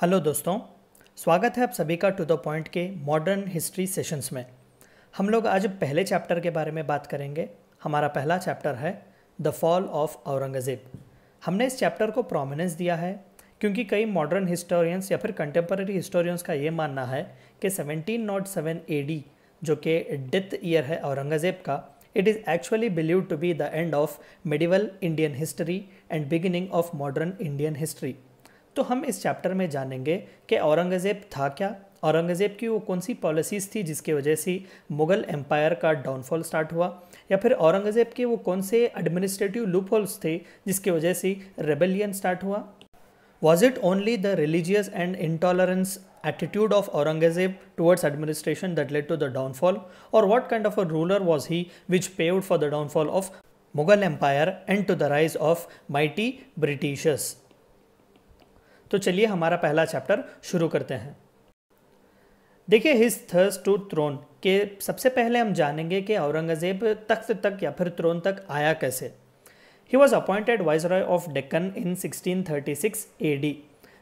Hello दोस्तों स्वागत है आप सभी का टू द पॉइंट के मॉडर्न हिस्ट्री सेशंस में हम लोग आज पहले चैप्टर के बारे में बात करेंगे हमारा पहला चैप्टर है द फॉल ऑफ औरंगज़ेब हमने इस चैप्टर को प्रोमिनेंस दिया है क्योंकि कई मॉडर्न हिस्टोरियंस या फिर कंटेम्प्रेरी हिस्टोरियंस का ये मानना है कि 1707 डी जो कि डेथ ईयर है औरंगज़ेब का it is actually believe to be the end of medieval Indian history and beginning of modern Indian history तो हम इस चैप्टर में जानेंगे कि औरंगज़ेब था क्या औरंगज़ेब की वो कौन सी पॉलिसीज़ थी जिसके वजह से मुग़ल एम्पायर का डाउनफॉल स्टार्ट हुआ या फिर औरंगज़ेब के वो कौन से एडमिनिस्ट्रेटिव लूपहोल्स थे जिसके वजह से रेबेलियन स्टार्ट हुआ was it only the religious and intolerance attitude of Aurangzeb towards administration that led to the downfall और what kind of a ruler was he which paid for the downfall of Mughal empire and to the rise of mighty Britishers तो चलिए हमारा पहला chapter शुरू करते हैं देखिए his थर्स to throne के सबसे पहले हम जानेंगे कि औरंगज़ेब तख्त तक या फिर थ्रोन तक आया कैसे he was appointed viceroy of Deccan in 1636 AD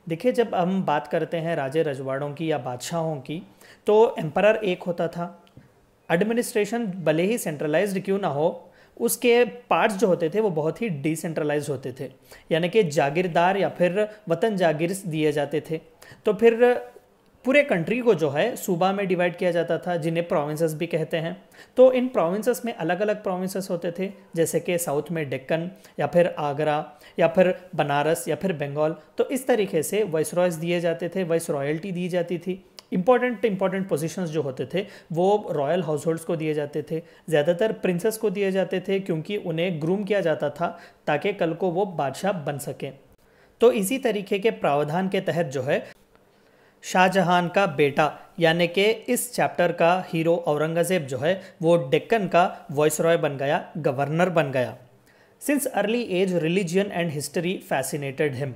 देखिए जब हम बात करते हैं राजे रजवाड़ों की या बादशाहों की तो एम्पर एक होता था एडमिनिस्ट्रेशन भले ही सेंट्रलाइज्ड क्यों ना हो उसके पार्ट्स जो होते थे वो बहुत ही डिसेंट्रलाइज होते थे यानी कि जागीरदार या फिर वतन जागीर दिए जाते थे तो फिर पूरे कंट्री को जो है सूबा में डिवाइड किया जाता था जिन्हें प्रोविंसेस भी कहते हैं तो इन प्रोविंसेस में अलग अलग प्रोविंसेस होते थे जैसे कि साउथ में डेक्कन या फिर आगरा या फिर बनारस या फिर बंगाल तो इस तरीके से वॉइस रॉयस दिए जाते थे वॉइस रॉयल्टी दी जाती थी इंपॉर्टेंट इंपॉर्टेंट पोजीशंस जो होते थे वो रॉयल हाउस होल्ड्स को दिए जाते थे ज़्यादातर प्रिंसेस को दिए जाते थे क्योंकि उन्हें ग्रूम किया जाता था ताकि कल को वो बादशाह बन सकें तो इसी तरीके के प्रावधान के तहत जो है शाहजहान का बेटा यानी कि इस चैप्टर का हीरो औरंगज़ेब जो है वो डेक्कन का वॉइस रॉय बन गया गवर्नर बन गया since early age religion and history fascinated him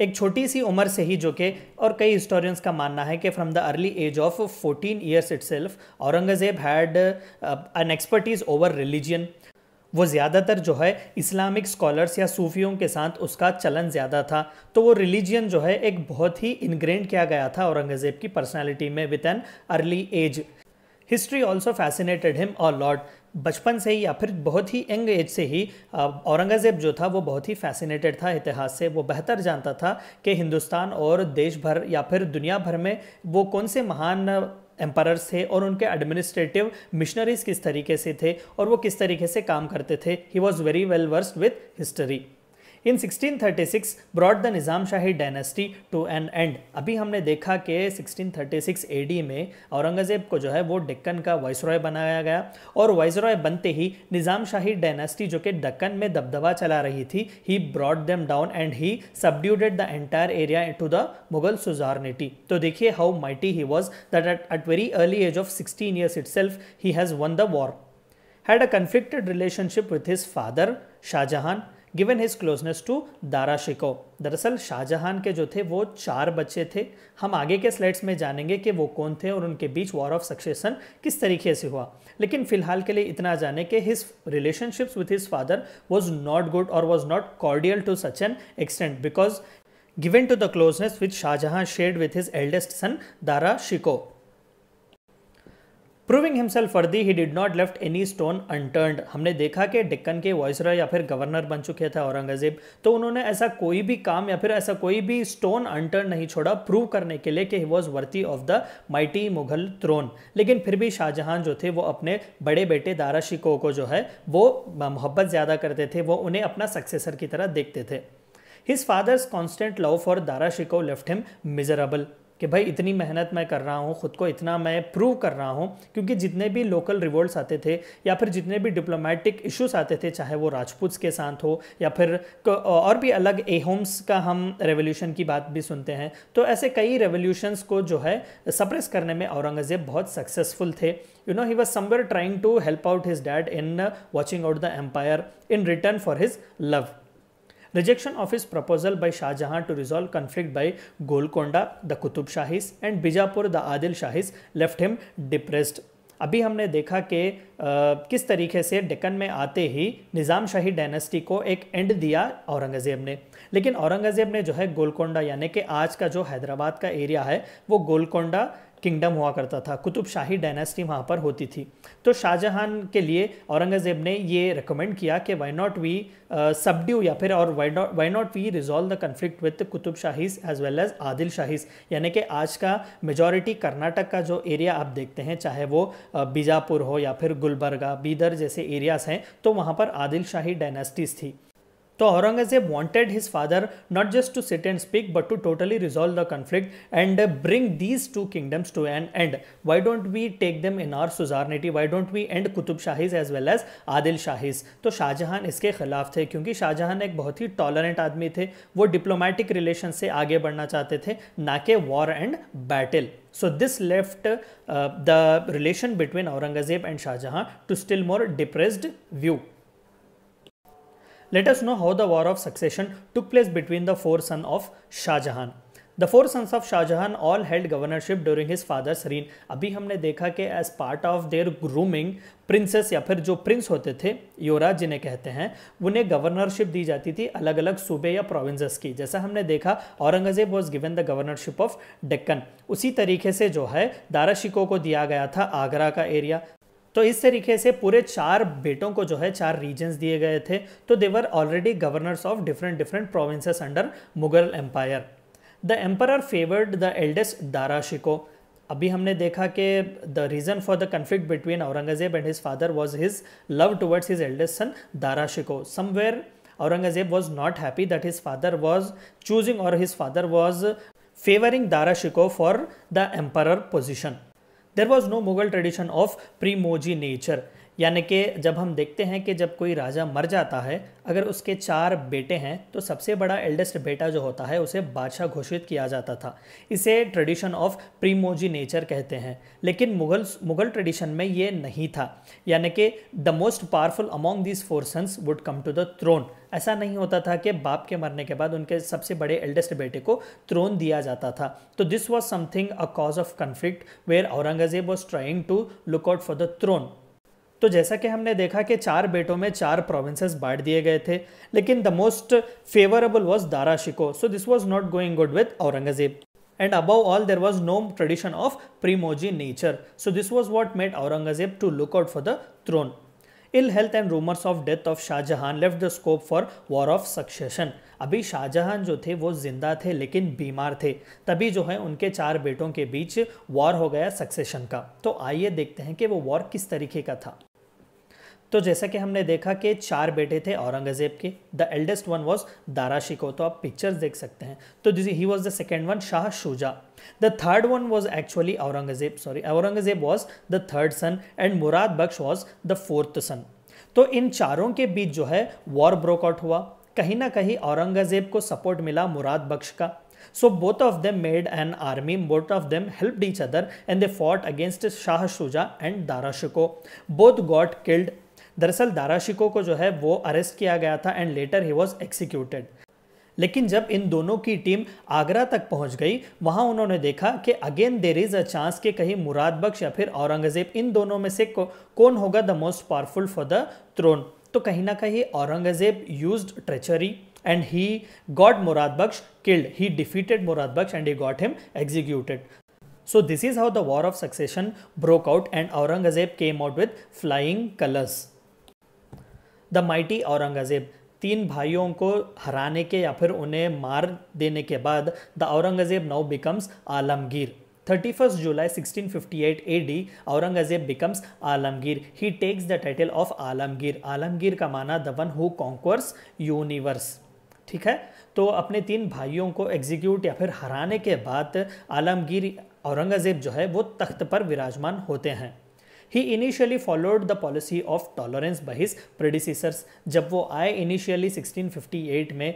एक छोटी सी उम्र से ही जो कि और कई हिस्टोरियंस का मानना है कि from the early age of 14 years self Aurangzeb had an expertise over religion वो ज़्यादातर जो है इस्लामिक स्कॉलर्स या सूफियों के साथ उसका चलन ज़्यादा था तो वो रिलीजियन जो है एक बहुत ही इनग्रेंड किया गया था औरंगज़ेब की पर्सनैलिटी में with an early age history also fascinated him और लॉट बचपन से ही या फिर बहुत ही यंग एज से ही औरंगज़ेब जो था वो बहुत ही फैसिनेटेड था इतिहास से वो बेहतर जानता था कि हिंदुस्तान और देश भर या फिर दुनिया भर में वो कौन से महान एम्पायर्स थे और उनके एडमिनिस्ट्रेटिव मिशनरीज किस तरीके से थे और वो किस तरीके से काम करते थे he was very well versed with history in 1636 brought the Nizam Shahi dynasty to an end अभी हमने देखा कि 1636 एडी में औरंगज़ेब को जो है वो डक्कन का वाइस रॉय बनाया गया और वाइस रॉय बनते ही निज़ाम शाही डायनेस्टी जो कि डक्कन में दबदबा चला रही थी he brought them down and he subdued the entire area to the Mughal suzerainty तो देखिए how mighty he was that at at very early age of sixteen years it he has won the war had a conflicted relationship with his father Shah given his closeness to Dara Shikoh दरअसल शाहजहान के जो थे वो चार बच्चे थे हम आगे के स्लाइड्स में जानेंगे कि वो कौन थे और उनके बीच वॉर ऑफ सक्सेशन किस तरीके से हुआ लेकिन फिलहाल के लिए इतना जाने कि his relationships with his father was not good और was not cordial to such an extent because given to the closeness with Shahjahan shed with his eldest son Dara Shikoh proving himself further he did not left any stone unturned हमने देखा कि डिक्कन के रॉय या फिर governor बन चुके थे औरंगजेब तो उन्होंने ऐसा कोई भी काम या फिर ऐसा कोई भी स्टोन अनटर्न नहीं छोड़ा प्रूव करने के लिए कि he was worthy of the mighty Mughal throne लेकिन फिर भी शाहजहां जो थे वो अपने बड़े बेटे दारा शिको को जो है वो मोहब्बत ज़्यादा करते थे वो उन्हें अपना सक्सेसर की तरह देखते थे his father's constant love for Dara Shikoh left him miserable कि भाई इतनी मेहनत मैं कर रहा हूँ ख़ुद को इतना मैं प्रूव कर रहा हूँ क्योंकि जितने भी लोकल रिवोल्ट्स आते थे या फिर जितने भी डिप्लोमेटिक इश्यूज आते थे चाहे वो राजपूत के साथ हो या फिर और भी अलग एहोम्स का हम रेवोल्यूशन की बात भी सुनते हैं तो ऐसे कई रेवोल्यूशंस को जो है सप्रेस करने में औरंगज़ेब बहुत सक्सेसफुल थे you know he was somewhere trying to help out his dad in watching out the empire in return for his love Rejection of his proposal by Shah Jahan to resolve conflict by Golconda, the Qutub Shahis, and Bijapur, the Adil Shahis, left him depressed. अभी हमने देखा कि किस तरीके से डेकन में आते ही निज़ाम Shahi dynasty को एक एंड दिया औरंगज़ेब ने लेकिन औरंगज़ेब ने जो है गोलकोंडा यानी कि आज का जो हैदराबाद का एरिया है वो गोलकोंडा किंगडम हुआ करता था कुतुब शाही डायनेस्टी वहाँ पर होती थी तो शाहजहां के लिए औरंगज़ेब ने ये रिकमेंड किया कि वाई नॉट वी सबड्यू या फिर और why not we resolve the conflict with Qutub Shahis as well as Adil Shahis यानी कि आज का मेजॉरिटी कर्नाटक का जो एरिया आप देखते हैं चाहे वो uh, बीजापुर हो या फिर गुलबर्गा बीदर जैसे एरियाज़ हैं तो वहाँ पर आदिल शाही डायनेस्टीज़ थी तो Aurangzeb wanted his father not just to sit and speak but to totally resolve the conflict and bring these two kingdoms to end and why don't we take them in our suzerainty why don't we end Qutub Shahis as well as Adil Shahis तो शाहजहां इसके खिलाफ थे क्योंकि शाहजहां एक बहुत ही tolerant आदमी थे वो डिप्लोमेटिक रिलेशन से आगे बढ़ना चाहते थे ना के war and battle so this left the relation between Aurangzeb and Shahjahan to still more depressed view let us know how the war of succession took place between the four sons of Shah Jahan. The four sons of Shah Jahan all held governorship during his father's reign. अभी हमने देखा कि as part of their grooming, princess या फिर जो prince होते थे युवराज जिन्हें कहते हैं उन्हें governorship दी जाती थी अलग अलग सूबे या provinces की जैसा हमने देखा Aurangzeb was given the governorship of Deccan. उसी तरीके से जो है दारा शिको को दिया गया था आगरा का area. तो इस तरीके से पूरे चार बेटों को जो है चार रीजन्स दिए गए थे तो they were already governors of different different provinces under Mughal empire the emperor favoured the eldest Dara Shikoh अभी हमने देखा कि the reason for the conflict between Aurangzeb and his father was his love towards his eldest son Dara Shikoh somewhere Aurangzeb was not happy that his father was choosing और his father was favouring Dara Shikoh for the emperor position there was no Mughal tradition of pre-Moji nature. यानी कि जब हम देखते हैं कि जब कोई राजा मर जाता है अगर उसके चार बेटे हैं तो सबसे बड़ा एल्डेस्ट बेटा जो होता है उसे बादशाह घोषित किया जाता था इसे ट्रेडिशन ऑफ प्रीमोजी नेचर कहते हैं लेकिन मुगल मुगल ट्रेडिशन में ये नहीं था यानी कि the most powerful among these four sons would come to the throne ऐसा नहीं होता था कि बाप के मरने के बाद उनके सबसे बड़े एल्डेस्ट बेटे को थ्रोन दिया जाता था तो this was something a cause of conflict where Aurangzeb was trying to look out for the throne तो जैसा कि हमने देखा कि चार बेटों में चार प्रोविंसेस बांट दिए गए थे लेकिन the most favourable was Dara Shikoh so this was not going good with Aurangzeb and above all there was no tradition of primogeniture so this was what made Aurangzeb to look out for the throne ill health and rumours of death of Shahjahan left the scope for war of succession अभी शाहजहां जो थे वो जिंदा थे लेकिन बीमार थे तभी जो है उनके चार बेटों के बीच वॉर हो गया सक्सेशन का तो आइए देखते हैं कि वो वॉर किस तरीके का था तो जैसा कि हमने देखा कि चार बेटे थे औरंगज़ेब के the eldest one was Dara Shikoh तो आप पिक्चर्स देख सकते हैं तो he was the second one Shah Shuja the third one was actually Aurangzeb sorry Aurangzeb was the third son and Murad Bakhsh was the fourth son तो इन चारों के बीच जो है वॉर ब्रोकआउट हुआ कहीं ना कहीं औरंगज़ेब को सपोर्ट मिला मुराद बख्श का both of of made made army both of of them helped other and and fought against Shah Shuja and Dara Shikoh both got killed दरअसल दाराशिको को जो है वो अरेस्ट किया गया था and later he was executed लेकिन जब इन दोनों की टीम आगरा तक पहुंच गई वहां उन्होंने देखा कि again there is a chance कि कहीं मुराद बख्श या फिर औरंगज़ेब इन दोनों में से को, कौन होगा the most powerful for the throne तो कहीं ना कहीं Aurangzeb use treachery and he got Murad Bakhsh killed he defeated Murad Bakhsh and he got him executed so this is how the war of succession broke out and Aurangzeb came out out flying flying the mighty Aurangzeb तीन भाइयों को हराने के या फिर उन्हें मार देने के बाद the Aurangzeb now becomes Alamgir fifty eight 1658 D Aurangzeb becomes Alamgir he takes the title of Alamgir Alamgir का माना the one who conquers universe ठीक है तो अपने तीन भाइयों को एग्जीक्यूट या फिर हराने के बाद आलमगीर औरंगज़ेब जो है वो तख्त पर विराजमान होते हैं he initially followed the policy of tolerance by his predecessors जब वो आए इनिशियली 1658 में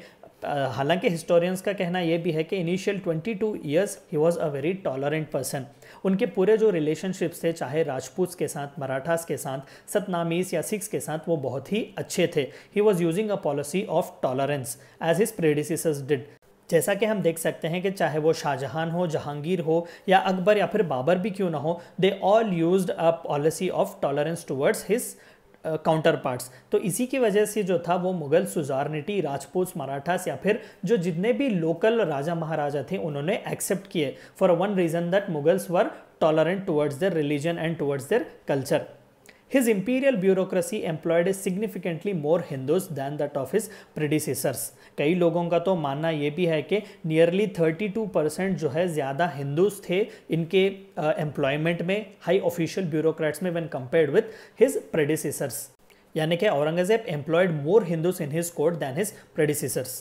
हालांकि हिस्टोरियंस का कहना यह भी है कि initial 22 years he was a very tolerant person उनके पूरे जो रिलेशनशिप्स थे चाहे राजपूत के साथ मराठास के साथ सतनामीस या सिख्स के साथ वो बहुत ही अच्छे थे he was using a policy of tolerance as his predecessors did जैसा कि हम देख सकते हैं कि चाहे वो शाहजहां हो जहांगीर हो या अकबर या फिर बाबर भी क्यों ना हो they all use a policy of tolerance towards his counterparts तो इसी की वजह से जो था वो मुगल सुजारनिटी राजपूत मराठास या फिर जो जितने भी लोकल राजा महाराजा थे उन्होंने एक्सेप्ट किए for one reason that Mughals were tolerant towards their religion and towards their culture His imperial bureaucracy employed significantly more Hindus than that of his predecessors. कई लोगों का तो मानना ये भी है कि nearly 32 परसेंट जो है ज़्यादा हिंदूज थे इनके एम्प्लॉयमेंट में हाई ऑफिशियल ब्यूरोक्रेट्स में when compared with his predecessors यानी कि Aurangzeb employed more Hindus in his court than his predecessors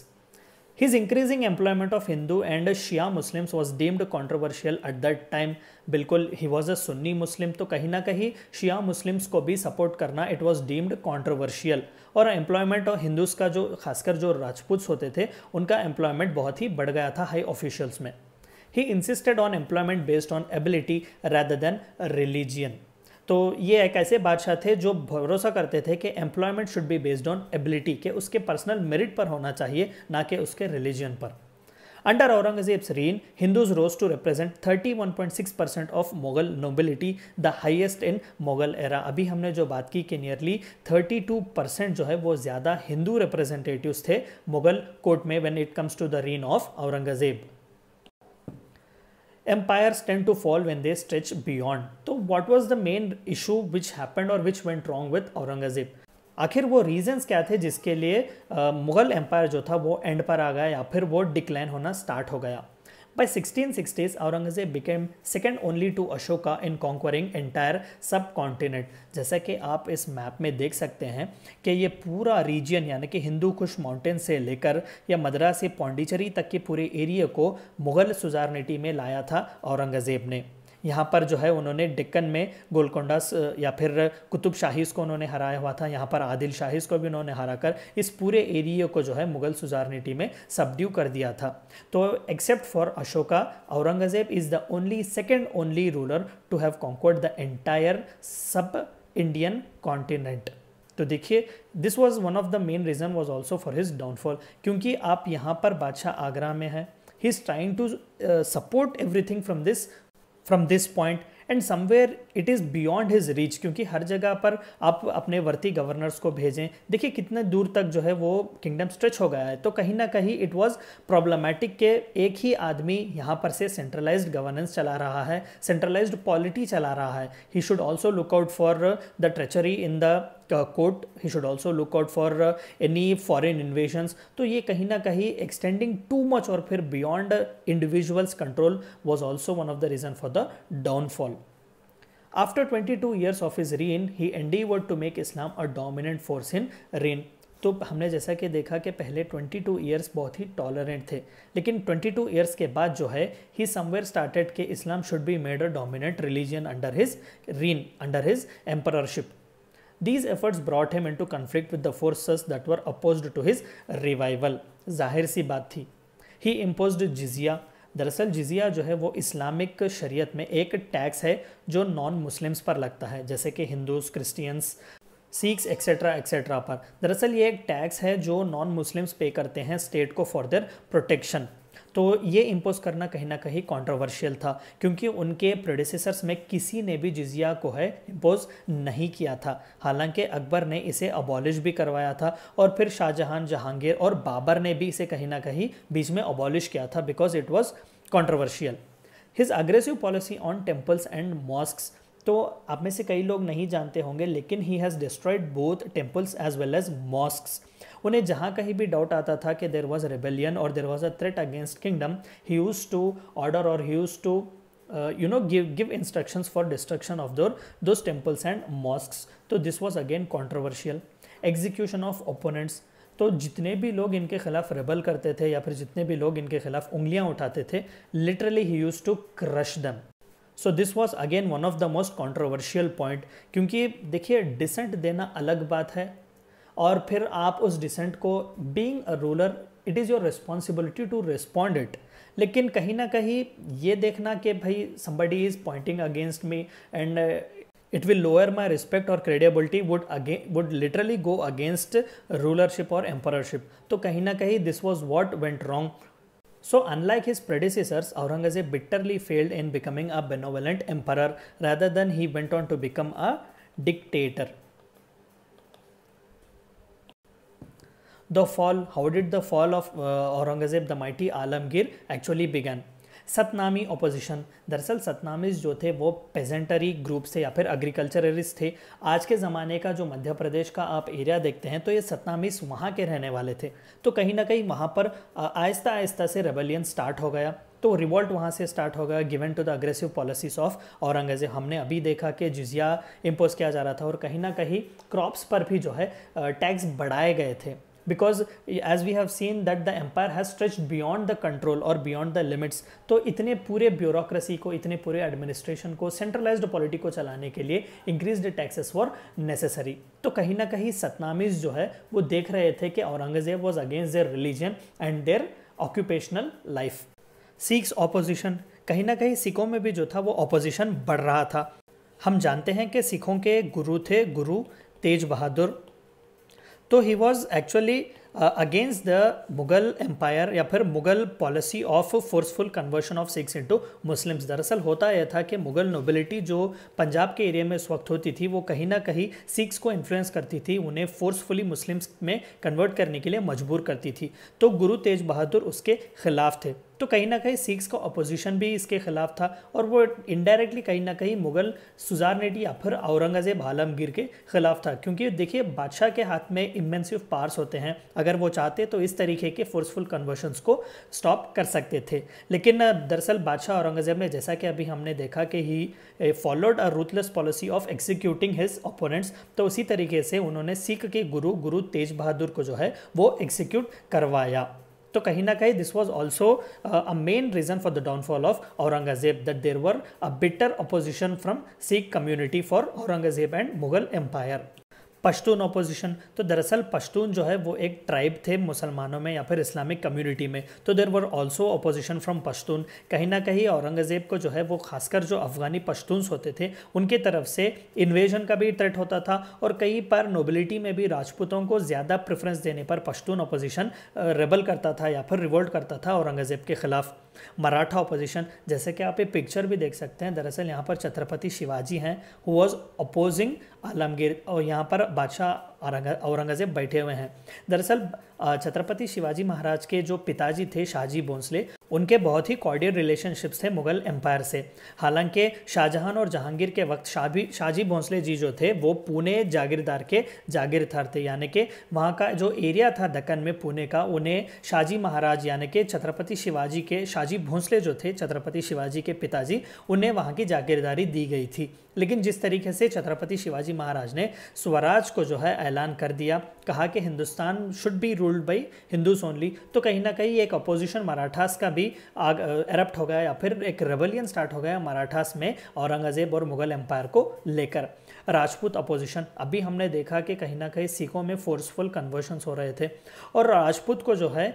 His increasing employment of Hindu and Shia Muslims was deemed controversial at that time. बिल्कुल ही was अ सुन्नी मुस्लिम तो कहीं ना कहीं शिया Muslims को भी सपोर्ट करना इट वॉज डीम्ड कॉन्ट्रोवर्शियल और एम्प्लॉयमेंट ऑफ हिंदूज का जो खासकर जो राजपूत होते थे उनका एम्प्लॉयमेंट बहुत ही बढ़ गया था हाई ऑफिशियल्स में he insisted on employment based on ability rather than religion तो ये एक ऐसे बादशाह थे जो भरोसा करते थे कि employment should be based on ability के उसके पर्सनल मेरिट पर होना चाहिए ना कि उसके रिलीजन पर अंडर औरंगजेब सरीन Hindus rose to represent 31.6% of Mughal nobility the highest in Mughal era अभी हमने जो बात की कि नियरली 32% जो है वो ज़्यादा हिंदू रिप्रेजेंटेटिव थे मुगल कोर्ट में when it comes to the reign of Aurangzeb empires tend to fall when they stretch beyond. तो what was the main issue which happened or which went wrong with Aurangzeb आखिर वो reasons क्या थे जिसके लिए Mughal empire जो था वो एंड पर आ गया या फिर वो डिक्लाइन होना स्टार्ट हो गया By 1660s, Aurangzeb became second only to Ashoka in conquering entire subcontinent. जैसा कि आप इस मैप में देख सकते हैं कि ये पूरा रीजन यानी कि हिंदू कुश माउंटेन से लेकर या मद्रास से पौंडीचेरी तक के पूरे एरिया को मुगल सुजारनेटी में लाया था औरंगज़ेब ने यहाँ पर जो है उन्होंने डिक्कन में गोलकोंडा या फिर कुतुब शाहीस को उन्होंने हराया हुआ था यहाँ पर आदिल शाहीस को भी उन्होंने हरा कर इस पूरे एरिया को जो है मुगल सुजारनिटी में सबड्यू कर दिया था तो except for Ashoka Aurangzeb is the only second only ruler to have conquered the entire sub Indian continent तो देखिए this was one of the main reason was also for his downfall क्योंकि आप यहाँ पर बादशाह आगरा में हैं he is trying to support everything from this from this point and somewhere it is beyond his reach क्योंकि हर जगह पर आप अपने वर्ती गवर्नर्स को भेजें देखिए कितने दूर तक जो है वो किंगडम स्ट्रेच हो गया है तो कहीं ना कहीं इट वॉज प्रॉब्लमैटिक के एक ही आदमी यहाँ पर से सेंट्रलाइज गवर्नेंस चला रहा है सेंट्रलाइज्ड पॉलिटी चला रहा है he should also look out for the treachery in the court he should also look out for any foreign invasions तो ये कहीं ना कहीं एक्सटेंडिंग टू मच और फिर beyond individuals control was also one of the reason for the downfall after twenty two years of his reign he endeavoured to make Islam a dominant force in reign तो हमने जैसा कि देखा कि पहले 22 two years बहुत ही tolerant थे लेकिन 22 टू ईयर्स के बाद जो है ही समवेयर स्टार्टेड के Islam should be made a dominant religion under his reign under his emperorship These efforts brought him into conflict with the forces that were opposed to his revival. जाहिर सी बात थी ही impose जिजिया दरअसल जिजिया जो है वो इस्लामिक शरीयत में एक टैक्स है जो नॉन मुस्लिम्स पर लगता है जैसे कि Hindus Christians Sikhs etcetera etcetera पर दरअसल ये एक टैक्स है जो नॉन मुस्लिम्स पे करते हैं स्टेट को फॉर देयर प्रोटेक्शन तो ये इम्पोज करना कहीं ना कहीं कॉन्ट्रोवर्शियल था क्योंकि उनके प्रोड्यूसर्स में किसी ने भी जिजिया को है इम्पोज नहीं किया था हालांकि अकबर ने इसे अबॉलिश भी करवाया था और फिर शाहजहां जहांगीर और बाबर ने भी इसे कहीं ना कहीं बीच में अबॉलिश किया था because it was controversial his aggressive policy on temples and mosque तो आप में से कई लोग नहीं जानते होंगे लेकिन he has destroyed both temples as well as mosque उन्हें जहाँ कहीं भी डाउट आता था कि देर वॉज अ रेबेलियन और there was a threat against kingdom he use to order और he use to you know give give instruction for destruction of those those temples and mosque तो this was again controversial execution of opponents तो जितने भी लोग इनके खिलाफ rebel करते थे या फिर जितने भी लोग इनके खिलाफ उंगलियां उठाते थे literally he use to crush them so this was again one of the most controversial point क्योंकि देखिए डिसेंट देना अलग बात है और फिर आप उस डिसेंट को being a ruler it is your responsibility to respond it लेकिन कहीं ना कहीं ये देखना कि भाई somebody is pointing against me and it will lower my respect और credibility would again would literally go against rulership और एम्परशिप तो कहीं ना कहीं this was what went wrong so unlike his predecessors Aurangzeb bitterly failed in becoming a benevolent emperor rather than he went on to become a dictator the fall how did the fall of Aurangzeb the mighty Alamgir actually began Satnami opposition दरअसल सतनामीज जो थे वो पेजेंटरी group से या फिर agriculturalist थे आज के ज़माने का जो मध्य प्रदेश का आप एरिया देखते हैं तो ये सतनामीज वहाँ के रहने वाले थे तो कहीं ना कहीं वहाँ पर आहिस्ता आहिस्ता से रेबेलियन स्टार्ट हो गया तो रिवॉल्ट वहाँ से स्टार्ट हो गया given to the aggressive policies of Aurangzeb हमने अभी देखा कि जिजिया इम्पोज किया जा रहा था और कहीं ना कहीं क्रॉप्स पर भी जो है टैक्स बढ़ाए गए थे because as we have seen that the empire has stretch beyond the control और बियॉन्ड द लिमिट्स तो इतने पूरे ब्यूरोक्रेसी को इतने पूरे एडमिनिस्ट्रेशन को सेंट्रलाइज पॉलिटी को चलाने के लिए इंक्रीज टैक्सेस फॉर नेसेसरी तो कहीं ना कहीं सतनामीज जो है वो देख रहे थे कि Aurangzeb was against their religion and their occupational life Sikhs opposition कहीं ना कहीं सिखों में भी जो था वो ऑपोजिशन बढ़ रहा था हम जानते हैं कि सिखों के गुरु थे गुरु तेज बहादुर तो he was actually against the Mughal empire या फिर Mughal policy of forceful conversion of Sikhs into Muslims दरअसल होता यह था कि मुगल नोबिलिटी जो पंजाब के एरिया में इस वक्त होती थी वो कहीं ना कहीं सिक्स को इन्फ्लुएंस करती थी उन्हें फोर्सफुली मुस्लिम्स में कन्वर्ट करने के लिए मजबूर करती थी तो गुरु तेज बहादुर उसके खिलाफ थे तो कहीं ना कहीं सिख्स का अपोजिशन भी इसके खिलाफ था और वो इनडायरेक्टली कहीं ना कहीं मुगल नेट या फिर औरंगज़ेब आलमगीर के खिलाफ था क्योंकि देखिए बादशाह के हाथ में इमेंसिव पार्स होते हैं अगर वो चाहते तो इस तरीके के फोर्सफुल कन्वर्शंस को स्टॉप कर सकते थे लेकिन दरअसल बादशाह औरंगज़ेब ने जैसा कि अभी हमने देखा कि he followed a ruthless policy of executing his opponents तो उसी तरीके से उन्होंने सिख के गुरु गुरु तेज बहादुर को जो है वो एग्जीक्यूट करवाया तो कहीं ना कहीं this was also a main reason for the downfall of Aurangzeb that there were a bitter opposition from Sikh community for Aurangzeb and Mughal empire Pashtun opposition तो दरअसल पश्तून जो है वो एक ट्राइब थे मुसलमानों में या फिर इस्लामिक कम्युनिटी में तो there were also opposition from Pashtun कहीं ना कहीं औरंगज़ेब को जो है वो खासकर जो अफ़गानी पश्तूनस होते थे उनकी तरफ से इन्वेजन का भी थ्रेट होता था और कई बार नोबिलिटी में भी राजपूतों को ज़्यादा प्रेफरेंस देने पर पश्तून अपोजिशन रेबल करता था या फिर रिवोल्ट करता था औरंगज़ेब के ख़िलाफ़ मराठा ऑपोजिशन जैसे कि आप ये पिक्चर भी देख सकते हैं दरअसल यहाँ पर छत्रपति शिवाजी हैं हु वॉज अपोजिंग आलमगीर और यहाँ पर बादशाह औरंगजेब बैठे हुए हैं दरअसल छत्रपति शिवाजी महाराज के जो पिताजी थे शाहजी भोंसले उनके बहुत ही कॉर्डियल रिलेशनशिप्स थे मुगल एम्पायर से हालांकि शाहजहां और जहांगीर के वक्त शाही शाहजी भोंसले जी जो थे वो पुणे जागीरदार के जागीरदार थे यानी कि वहाँ का जो एरिया था दक्कन में पुणे का उन्हें शाहजी महाराज यानी कि छत्रपति शिवाजी के शाहजी भोंसले जो थे छत्रपति शिवाजी के पिताजी उन्हें वहाँ की जागीरदारी दी गई थी लेकिन जिस तरीके से छत्रपति शिवाजी महाराज ने स्वराज को जो है ऐलान कर दिया कहा कि Hindustan should be ruled by Hindus only तो कहीं ना कहीं एक अपोजिशन मराठास का भी आग एरप्ट हो गया या फिर एक रेबलियन स्टार्ट हो गया मराठास में औरंगज़ेब और मुगल एम्पायर को लेकर राजपूत अपोजिशन अभी हमने देखा कि कहीं ना कहीं सिखों में फोर्सफुल कन्वर्शंस हो रहे थे और राजपूत को जो है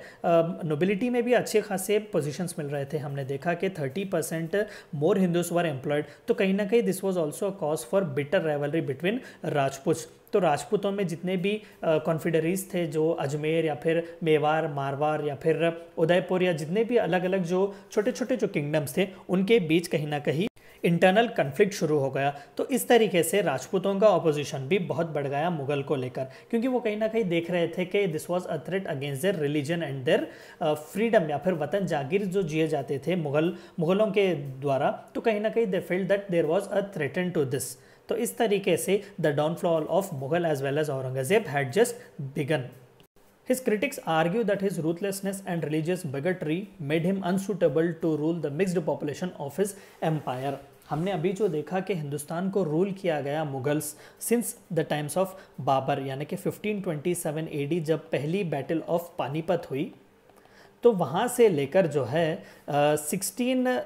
नोबिलिटी में भी अच्छे खासे पोजीशंस मिल रहे थे हमने देखा कि 30 percent more Hindus were employed तो कहीं ना कहीं this was also a cause for bitter rivalry between Rajput तो राजपूतों में जितने भी कॉन्फिडरीज थे जो अजमेर या फिर मेवार मारवार या फिर उदयपुर या जितने भी अलग अलग जो छोटे छोटे जो किंगडम्स थे उनके बीच कहीं ना कहीं इंटरनल कन्फ्लिक्ट शुरू हो गया तो इस तरीके से राजपूतों का अपोजिशन भी बहुत बढ़ गया मुगल को लेकर क्योंकि वो कहीं ना कहीं देख रहे थे कि this was a threat against their religion and their freedom या फिर वतन जागीर जो जिए जाते थे मुगल मुगलों के द्वारा तो कहीं ना कहीं they felt that there was a threaten to this तो इस तरीके से the downfall of Mughal as well as Aurangzeb had just began his critics argue that his ruthlessness and religious bigotry made him unsuitable to rule the mixed population of his empire हमने अभी जो देखा कि हिंदुस्तान को रूल किया गया Mughals since the times of Babur यानी कि 1527 एडी जब पहली बैटल ऑफ पानीपत हुई तो वहाँ से लेकर जो है आ, uh,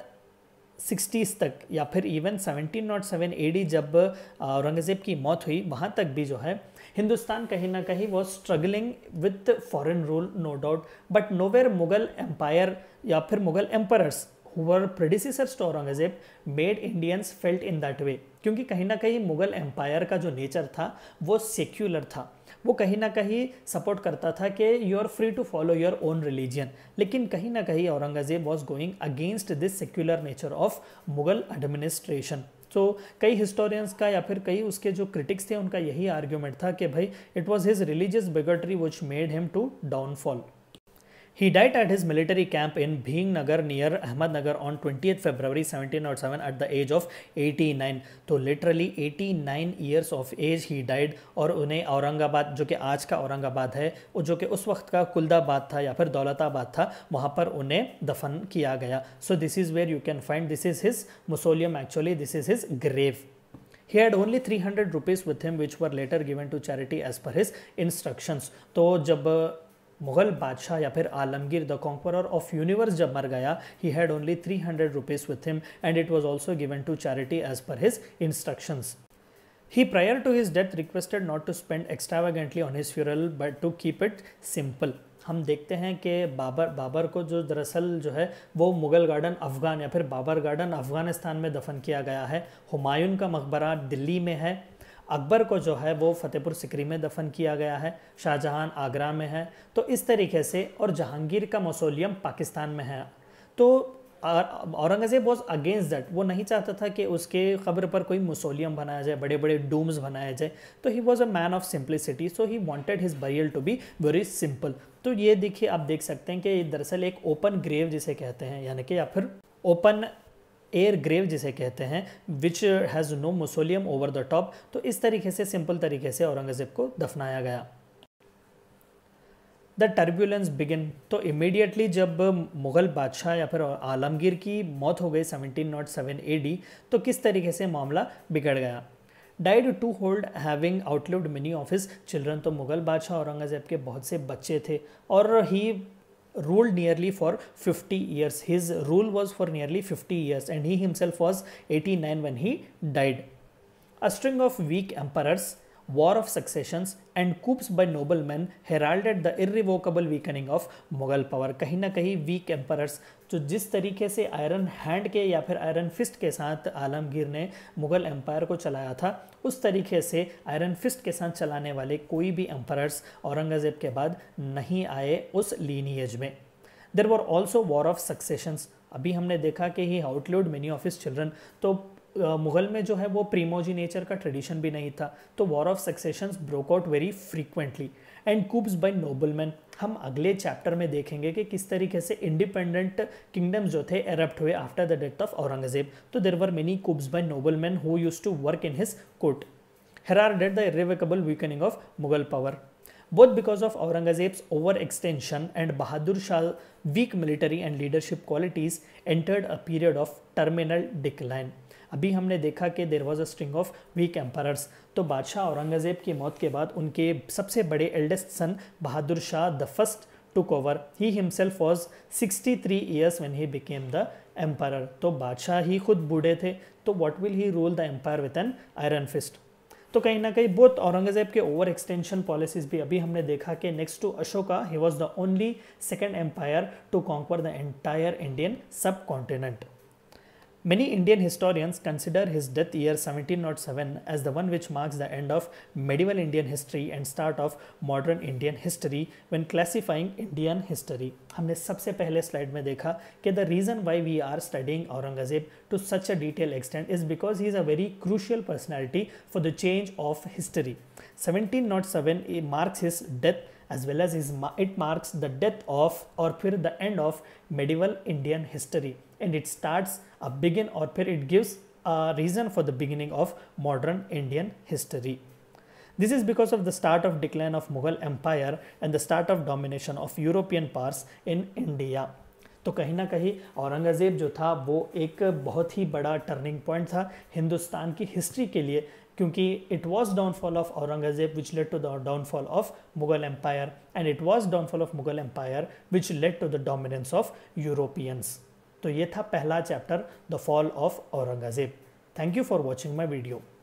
सिक्सटीज़ तक या फिर इवन 1707 डी जब औरंगज़ेब की मौत हुई वहाँ तक भी जो है हिंदुस्तान कहीं ना कहीं वो struggling with foreign rule no doubt but nowhere Mughal empire या फिर Mughal emperors her predecessors to Aurangzeb made Indians felt in that way क्योंकि कहीं ना कहीं मुगल एम्पायर का जो नेचर था वो सेक्यूलर था वो कहीं ना कहीं सपोर्ट करता था कि you are free to follow your own religion लेकिन कहीं ना कहीं Aurangzeb was going against this secular nature of Mughal administration तो कई हिस्टोरियंस का या फिर कई उसके जो क्रिटिक्स थे उनका यही आर्ग्यूमेंट था कि भाई it was his religious bigotry which made him to downfall He died at his military camp in Bhingnagar near Ahmednagar on 20th February 1707 at the age of 89. तो literally 89 years of age he died और उन्हें औरंगाबाद जो कि आज का औरंगाबाद है जो कि उस वक्त का कुलदाबाद था या फिर दौलताबाद था वहाँ पर उन्हें दफन किया गया so this is where you can find this is his mausoleum actually this is his grave he had only 300 rupees with him which were later given to charity as per his instructions तो जब मुगल बादशाह या फिर Alamgir the conqueror of universe जब मर गया he had only three hundred rupees with him and it was also given to charity as per his instructions He, prior to his death, requested not to spend extravagantly on his funeral but to keep it simple. हम देखते हैं कि बाबर बाबर को जो दरअसल जो है वो मुग़ल गार्डन अफ़गान या फिर बाबर गार्डन अफ़गानिस्तान में दफन किया गया है हुमायूं का मकबरा दिल्ली में है अकबर को जो है वो फतेहपुर सिकरी में दफन किया गया है शाहजहां आगरा में है तो इस तरीके से और जहांगीर का मसोलियम पाकिस्तान में है तो औरंगज़ेब वॉज अगेंस्ट दैट वो नहीं चाहता था कि उसके खबर पर कोई मसोलियम बनाया जाए बड़े बड़े डूम्स बनाए जाए तो he was a man of simplicity so he wanted his burial to be very simple तो ये देखिए आप देख सकते हैं कि दरअसल एक ओपन ग्रेव जिसे कहते हैं यानी कि या फिर ओपन एयर ग्रेव जिसे कहते हैं which has no mausoleum over the top तो इस तरीके से सिंपल तरीके से औरंगज़ेब को दफनाया गया द टर्बुलेंस बिगिन तो इमीडिएटली जब मुग़ल बादशाह या फिर आलमगीर की मौत हो गई 1707 नॉट सेवन ए तो किस तरीके से मामला बिगड़ गया died to hold having outlived many of his children तो मुग़ल बादशाह औरंगज़ेब के बहुत से बच्चे थे और he ruled nearly for 50 years. His rule was for nearly 50 years and he himself was 89 when he died. A string of weak emperors war of successions and coups by noblemen heralded the irrevocable weakening of Mughal power कहीं ना कहीं week emperors तो जिस तरीके से iron hand के या फिर आयरन फिस्ट के साथ आलमगीर ने मुगल एम्पायर को चलाया था उस तरीके से आयरन फिस्ट के साथ चलाने वाले कोई भी एम्परर्स औरंगज़ेब के बाद नहीं आए उस लीनिएज में there were also war of successions अभी हमने देखा कि he outlived many of his children तो मुगल में जो है वो प्रीमोजी नेचर का ट्रेडिशन भी नहीं था तो war of succession broke out very frequently and coups by nobleman हम अगले चैप्टर में देखेंगे कि किस तरीके से इंडिपेंडेंट किंगडम्स जो थे एरप्ट हुए after the death of Aurangzeb तो there were many coups by man who use to work in his court are date the irrevocable weakening of Mughal power both because of Aurangzeb's over extension and Bahadur Shah weak military and leadership qualities entered a period of terminal decline अभी हमने देखा कि there was a string of weak empires तो बादशाह औरंगज़ेब की मौत के बाद उनके सबसे बड़े eldest son Bahadur Shah the first to cover he himself was sixty three years when he became the empire तो बादशाह ही खुद बूढ़े थे तो what will he rule the empire with an iron fist तो कहीं ना कहीं बहुत औरंगज़ेब के ओवर एक्सटेंशन पॉलिसीज भी अभी हमने देखा कि next to Ashoka he was the only second empire to conquer the entire Indian subcontinent Many Indian historians consider his death year 1707 as the one which marks the end of medieval Indian history and start of modern Indian history when classifying Indian history. हमने सबसे पहले slide में देखा कि the reason why we are studying Aurangzeb to such a detailed extent is because he is a very crucial personality for the change of history. 1707 marks his death as well as his, it marks the death of or the end of medieval Indian history and it starts a begin or it gives a reason for the beginning of modern Indian history. This is because of the start of decline of Mughal Empire and the start of domination of European powers in India. तो कहीं ना कहीं औरंगज़ेब जो था वो एक बहुत ही बड़ा टर्निंग पॉइंट था हिंदुस्तान की हिस्ट्री के लिए क्योंकि it was downfall of Aurangzeb which led to the downfall of Mughal empire and it was downfall of Mughal empire which led to the dominance of Europeans तो ये था पहला chapter the fall of Aurangzeb thank you for watching my video